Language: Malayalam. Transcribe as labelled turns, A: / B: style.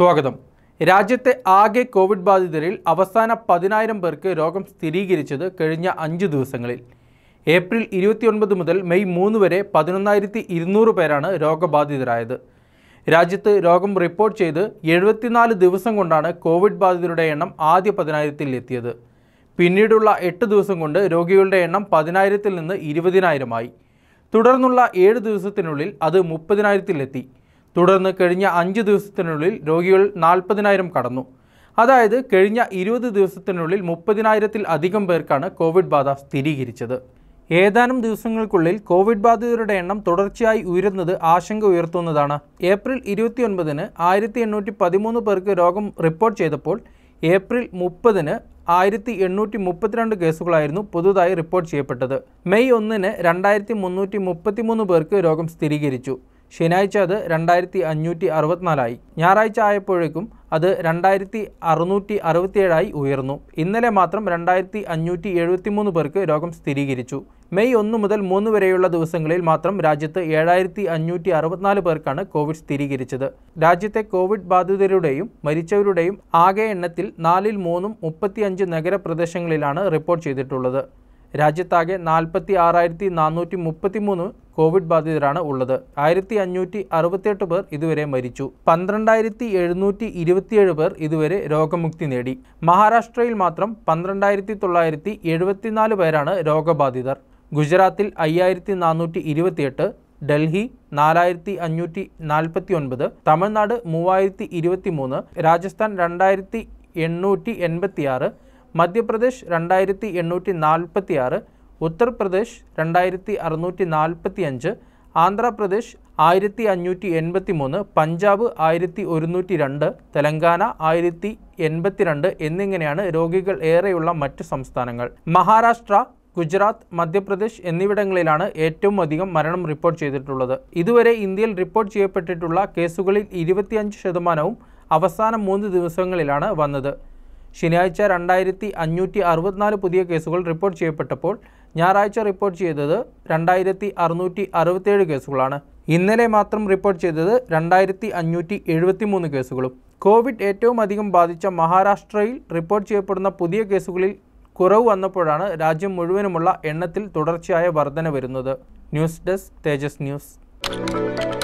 A: സ്വാഗതം രാജ്യത്തെ ആകെ കോവിഡ് ബാധിതരിൽ അവസാന പതിനായിരം പേർക്ക് രോഗം സ്ഥിരീകരിച്ചത് കഴിഞ്ഞ അഞ്ച് ദിവസങ്ങളിൽ ഏപ്രിൽ ഇരുപത്തിയൊൻപത് മുതൽ മെയ് മൂന്ന് വരെ പതിനൊന്നായിരത്തി ഇരുന്നൂറ് പേരാണ് രോഗബാധിതരായത് രാജ്യത്ത് രോഗം റിപ്പോർട്ട് ചെയ്ത് എഴുപത്തിനാല് ദിവസം കൊണ്ടാണ് കോവിഡ് ബാധിതരുടെ എണ്ണം ആദ്യ പതിനായിരത്തിൽ എത്തിയത് പിന്നീടുള്ള എട്ട് ദിവസം കൊണ്ട് രോഗികളുടെ എണ്ണം പതിനായിരത്തിൽ നിന്ന് ഇരുപതിനായിരമായി തുടർന്നുള്ള ഏഴ് ദിവസത്തിനുള്ളിൽ അത് മുപ്പതിനായിരത്തിലെത്തി തുടർന്ന് കഴിഞ്ഞ അഞ്ച് ദിവസത്തിനുള്ളിൽ രോഗികൾ നാൽപ്പതിനായിരം കടന്നു അതായത് കഴിഞ്ഞ ഇരുപത് ദിവസത്തിനുള്ളിൽ മുപ്പതിനായിരത്തിൽ അധികം പേർക്കാണ് കോവിഡ് ബാധ സ്ഥിരീകരിച്ചത് ഏതാനും ദിവസങ്ങൾക്കുള്ളിൽ കോവിഡ് ബാധിതരുടെ എണ്ണം തുടർച്ചയായി ഉയരുന്നത് ആശങ്ക ഉയർത്തുന്നതാണ് ഏപ്രിൽ ഇരുപത്തിയൊൻപതിന് ആയിരത്തി എണ്ണൂറ്റി പതിമൂന്ന് പേർക്ക് രോഗം റിപ്പോർട്ട് ചെയ്തപ്പോൾ ഏപ്രിൽ മുപ്പതിന് ആയിരത്തി എണ്ണൂറ്റി മുപ്പത്തിരണ്ട് കേസുകളായിരുന്നു പുതുതായി റിപ്പോർട്ട് ചെയ്യപ്പെട്ടത് മെയ് ഒന്നിന് രണ്ടായിരത്തി മുന്നൂറ്റി മുപ്പത്തിമൂന്ന് പേർക്ക് രോഗം സ്ഥിരീകരിച്ചു ശനിയാഴ്ച അത് രണ്ടായിരത്തി അഞ്ഞൂറ്റി അറുപത്തിനാലായി ഞായറാഴ്ച ആയപ്പോഴേക്കും അത് രണ്ടായിരത്തി അറുന്നൂറ്റി അറുപത്തിയേഴായി ഉയർന്നു ഇന്നലെ മാത്രം രണ്ടായിരത്തി അഞ്ഞൂറ്റി എഴുപത്തിമൂന്ന് പേർക്ക് രോഗം സ്ഥിരീകരിച്ചു മെയ് ഒന്ന് മുതൽ മൂന്ന് വരെയുള്ള ദിവസങ്ങളിൽ മാത്രം രാജ്യത്ത് ഏഴായിരത്തി അഞ്ഞൂറ്റി അറുപത്തിനാല് പേർക്കാണ് കോവിഡ് സ്ഥിരീകരിച്ചത് രാജ്യത്തെ കോവിഡ് ബാധിതരുടെയും മരിച്ചവരുടെയും ആകെ എണ്ണത്തിൽ നാലിൽ മൂന്നും മുപ്പത്തിയഞ്ച് നഗരപ്രദേശങ്ങളിലാണ് റിപ്പോർട്ട് ചെയ്തിട്ടുള്ളത് രാജ്യത്താകെ നാൽപ്പത്തി ആറായിരത്തി നാനൂറ്റി മുപ്പത്തി മൂന്ന് കോവിഡ് ബാധിതരാണ് ഉള്ളത് ആയിരത്തി അഞ്ഞൂറ്റി അറുപത്തിയെട്ട് പേർ ഇതുവരെ മരിച്ചു പന്ത്രണ്ടായിരത്തി എഴുന്നൂറ്റി ഇരുപത്തിയേഴ് പേർ ഇതുവരെ രോഗമുക്തി നേടി മഹാരാഷ്ട്രയിൽ മാത്രം പന്ത്രണ്ടായിരത്തി തൊള്ളായിരത്തി എഴുപത്തിനാല് പേരാണ് രോഗബാധിതർ ഗുജറാത്തിൽ അയ്യായിരത്തി നാനൂറ്റി ഇരുപത്തിയെട്ട് ഡൽഹി നാലായിരത്തി അഞ്ഞൂറ്റി നാൽപ്പത്തി ഒൻപത് തമിഴ്നാട് മൂവായിരത്തി ഇരുപത്തി മൂന്ന് രാജസ്ഥാൻ രണ്ടായിരത്തി എണ്ണൂറ്റി എൺപത്തിയാറ് മധ്യപ്രദേശ് രണ്ടായിരത്തി എണ്ണൂറ്റി നാൽപ്പത്തി ആറ് ഉത്തർപ്രദേശ് രണ്ടായിരത്തി അറുന്നൂറ്റി നാൽപ്പത്തി അഞ്ച് ആന്ധ്രാപ്രദേശ് ആയിരത്തി അഞ്ഞൂറ്റി എൺപത്തി മൂന്ന് പഞ്ചാബ് ആയിരത്തി ഒരുന്നൂറ്റി രണ്ട് തെലങ്കാന ആയിരത്തി എൺപത്തിരണ്ട് എന്നിങ്ങനെയാണ് രോഗികൾ ഏറെയുള്ള മറ്റ് സംസ്ഥാനങ്ങൾ മഹാരാഷ്ട്ര ഗുജറാത്ത് മധ്യപ്രദേശ് എന്നിവിടങ്ങളിലാണ് ഏറ്റവും അധികം മരണം റിപ്പോർട്ട് ചെയ്തിട്ടുള്ളത് ഇതുവരെ ഇന്ത്യയിൽ റിപ്പോർട്ട് ചെയ്യപ്പെട്ടിട്ടുള്ള കേസുകളിൽ ഇരുപത്തിയഞ്ച് ശതമാനവും അവസാന മൂന്ന് ദിവസങ്ങളിലാണ് വന്നത് ശനിയാഴ്ച രണ്ടായിരത്തി അഞ്ഞൂറ്റി അറുപത്തിനാല് പുതിയ കേസുകൾ റിപ്പോർട്ട് ചെയ്യപ്പെട്ടപ്പോൾ ഞായറാഴ്ച റിപ്പോർട്ട് ചെയ്തത് രണ്ടായിരത്തി അറുന്നൂറ്റി അറുപത്തേഴ് കേസുകളാണ് ഇന്നലെ മാത്രം റിപ്പോർട്ട് ചെയ്തത് രണ്ടായിരത്തി അഞ്ഞൂറ്റി എഴുപത്തി മൂന്ന് കേസുകളും കോവിഡ് ഏറ്റവും അധികം ബാധിച്ച മഹാരാഷ്ട്രയിൽ റിപ്പോർട്ട് ചെയ്യപ്പെടുന്ന പുതിയ കേസുകളിൽ കുറവ് വന്നപ്പോഴാണ് രാജ്യം മുഴുവനുമുള്ള എണ്ണത്തിൽ തുടർച്ചയായ വർധന വരുന്നത് ന്യൂസ് ഡെസ്ക് തേജസ് ന്യൂസ്